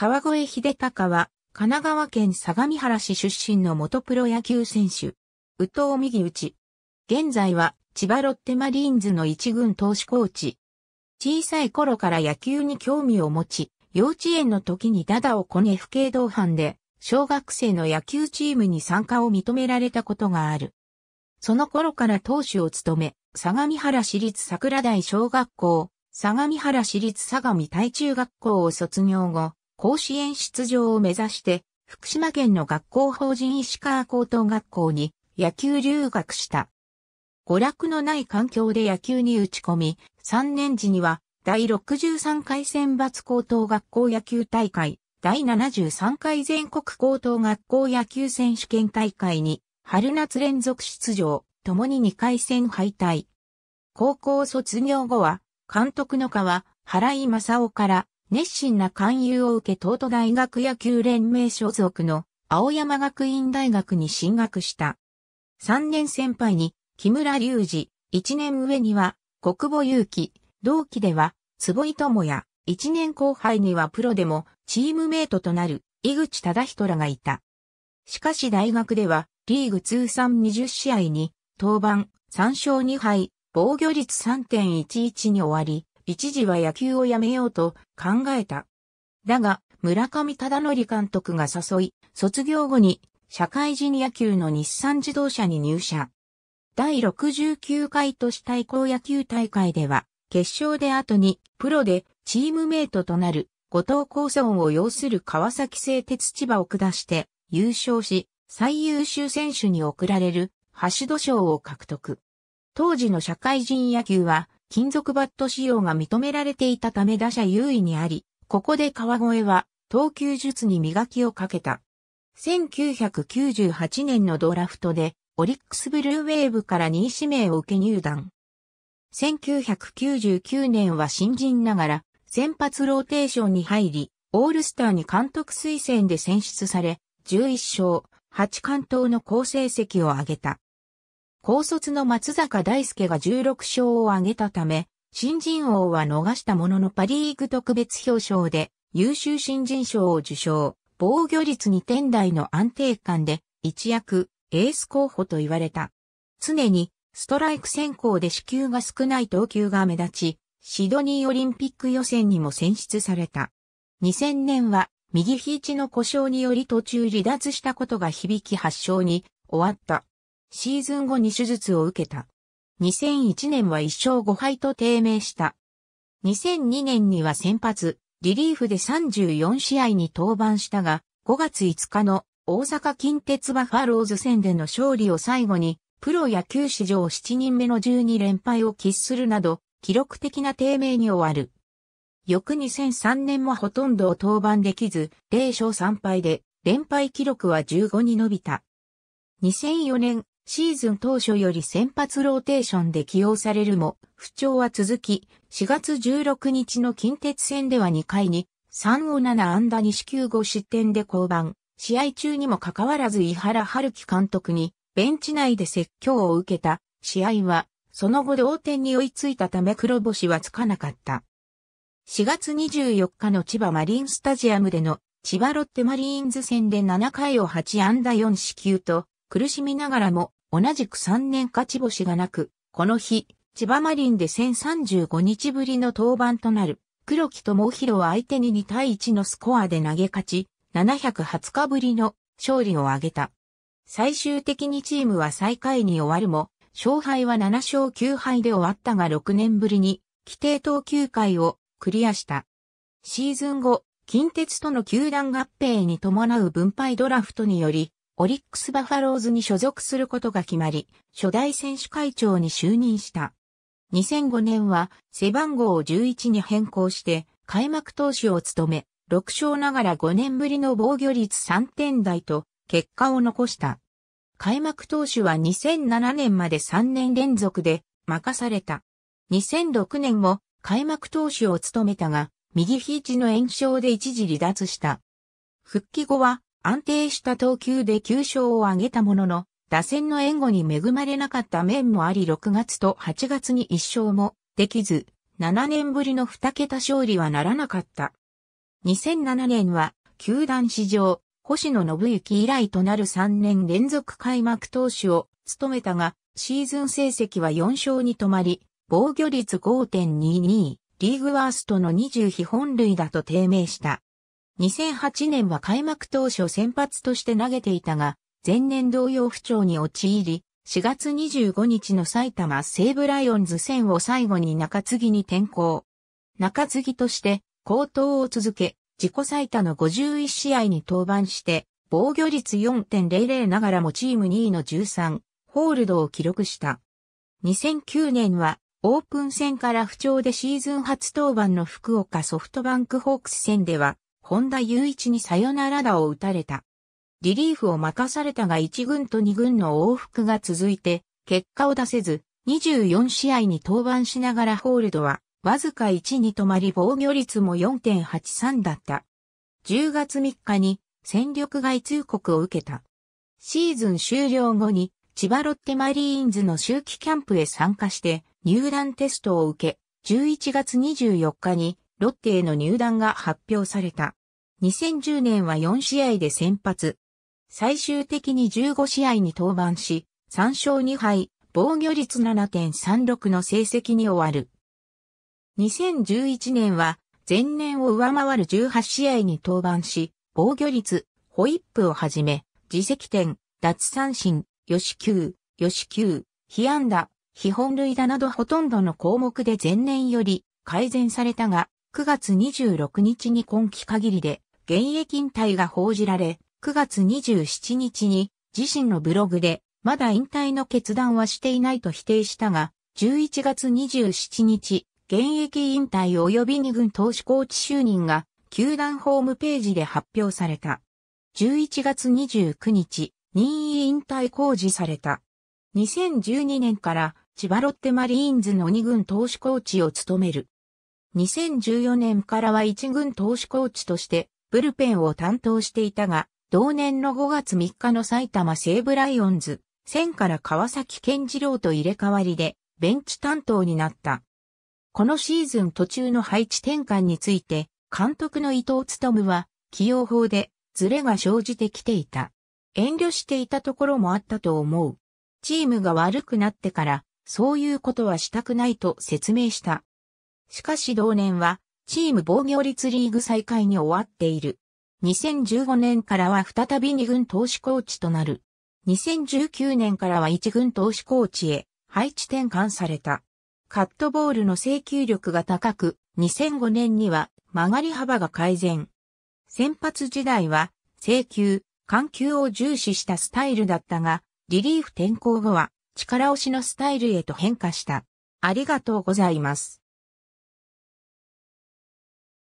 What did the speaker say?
川越秀隆は、神奈川県相模原市出身の元プロ野球選手。宇藤右打ち。現在は、千葉ロッテマリーンズの一軍投手コーチ。小さい頃から野球に興味を持ち、幼稚園の時にダダをこね不敬同伴で、小学生の野球チームに参加を認められたことがある。その頃から投手を務め、相模原市立桜台小学校、相模原市立相模台中学校を卒業後、甲子園出場を目指して、福島県の学校法人石川高等学校に野球留学した。娯楽のない環境で野球に打ち込み、3年時には第63回選抜高等学校野球大会、第73回全国高等学校野球選手権大会に春夏連続出場、共に2回戦敗退。高校卒業後は、監督の川、原井正夫から熱心な勧誘を受け東都大学野球連盟所属の青山学院大学に進学した。3年先輩に木村隆二、1年上には国母祐希、同期では坪井智也、1年後輩にはプロでもチームメイトとなる井口忠人らがいた。しかし大学ではリーグ通算20試合に登板3勝2敗、防御率3.11に終わり、一時は野球をやめようと考えた。だが、村上忠則監督が誘い、卒業後に社会人野球の日産自動車に入社。第69回都市対抗野球大会では、決勝で後にプロでチームメイトとなる後藤高尊を擁する川崎製鉄千葉を下して優勝し、最優秀選手に贈られる橋戸賞を獲得。当時の社会人野球は金属バット使用が認められていたため打者優位にあり、ここで川越は投球術に磨きをかけた。1998年のドラフトでオリックスブルーウェーブから2位指名を受け入団。1999年は新人ながら先発ローテーションに入り、オールスターに監督推薦で選出され、11勝、8関東の好成績を挙げた。高卒の松坂大輔が16勝を挙げたため、新人王は逃したもののパリーグ特別表彰で優秀新人賞を受賞、防御率2点台の安定感で一躍エース候補と言われた。常にストライク先行で支給が少ない投球が目立ち、シドニーオリンピック予選にも選出された。2000年は右肘の故障により途中離脱したことが響き発症に終わった。シーズン後に手術を受けた。2001年は1勝5敗と低迷した。2002年には先発、リリーフで34試合に登板したが、5月5日の大阪近鉄バファローズ戦での勝利を最後に、プロ野球史上7人目の12連敗を喫するなど、記録的な低迷に終わる。翌2003年もほとんどを登板できず、0勝3敗で、連敗記録は15に伸びた。2004年、シーズン当初より先発ローテーションで起用されるも、不調は続き、4月16日の近鉄戦では2回に、3を7安打西球5失点で降板。試合中にもかかわらず井原春樹監督に、ベンチ内で説教を受けた試合は、その後同点に追いついたため黒星はつかなかった。4月24日の千葉マリンスタジアムでの千葉ロッテマリーンズ戦で7回を8安打4四球と苦しみながらも同じく3年勝ち星がなく、この日、千葉マリンで1035日ぶりの登板となる、黒木智弘は相手に2対1のスコアで投げ勝ち、720日ぶりの勝利を挙げた。最終的にチームは最下位に終わるも、勝敗は7勝9敗で終わったが6年ぶりに、規定投球回をクリアした。シーズン後、近鉄との球団合併に伴う分配ドラフトにより、オリックスバファローズに所属することが決まり、初代選手会長に就任した。2005年は背番号を11に変更して開幕投手を務め、6勝ながら5年ぶりの防御率3点台と結果を残した。開幕投手は2007年まで3年連続で任された。2006年も開幕投手を務めたが、右肘の炎症で一時離脱した。復帰後は安定した投球で9勝を挙げたものの、打線の援護に恵まれなかった面もあり6月と8月に1勝もできず、7年ぶりの2桁勝利はならなかった。2007年は、球団史上、星野信之以来となる3年連続開幕投手を務めたが、シーズン成績は4勝に止まり、防御率5.22、リーグワーストの20飛本塁打と低迷した。2008年は開幕当初先発として投げていたが、前年同様不調に陥り、4月25日の埼玉西武ライオンズ戦を最後に中継ぎに転向。中継ぎとして、高騰を続け、自己最多の51試合に登板して、防御率4.00ながらもチーム2位の13、ホールドを記録した。2009年は、オープン戦から不調でシーズン初登板の福岡ソフトバンクホークス戦では、本田雄一にサヨナラ打を打たれた。リリーフを任されたが1軍と2軍の往復が続いて、結果を出せず、24試合に登板しながらホールドは、わずか1に止まり防御率も4.83だった。10月3日に戦力外通告を受けた。シーズン終了後に千葉ロッテマリーンズの秋季キャンプへ参加して入団テストを受け、11月24日にロッテへの入団が発表された。2010年は4試合で先発。最終的に15試合に登板し、3勝2敗、防御率7.36の成績に終わる。2011年は前年を上回る18試合に登板し、防御率、ホイップをはじめ、自責点、脱三振、予死球、予死球、被安打、被本塁打などほとんどの項目で前年より改善されたが、9月26日に今期限りで現役引退が報じられ、9月27日に自身のブログでまだ引退の決断はしていないと否定したが、11月27日、現役引退及び二軍投手コーチ就任が球団ホームページで発表された。11月29日、任意引退公示された。2012年から千葉ロッテマリーンズの二軍投手コーチを務める。2014年からは一軍投手コーチとしてブルペンを担当していたが、同年の5月3日の埼玉西武ライオンズ、戦から川崎健次郎と入れ替わりで、ベンチ担当になった。このシーズン途中の配置転換について、監督の伊藤務は、起用法で、ズレが生じてきていた。遠慮していたところもあったと思う。チームが悪くなってから、そういうことはしたくないと説明した。しかし同年は、チーム防御率リーグ再開に終わっている。2015年からは再び2軍投手コーチとなる。2019年からは1軍投手コーチへ配置転換された。カットボールの制球力が高く、2005年には曲がり幅が改善。先発時代は制球、緩急を重視したスタイルだったが、リリーフ転向後は力押しのスタイルへと変化した。ありがとうございます。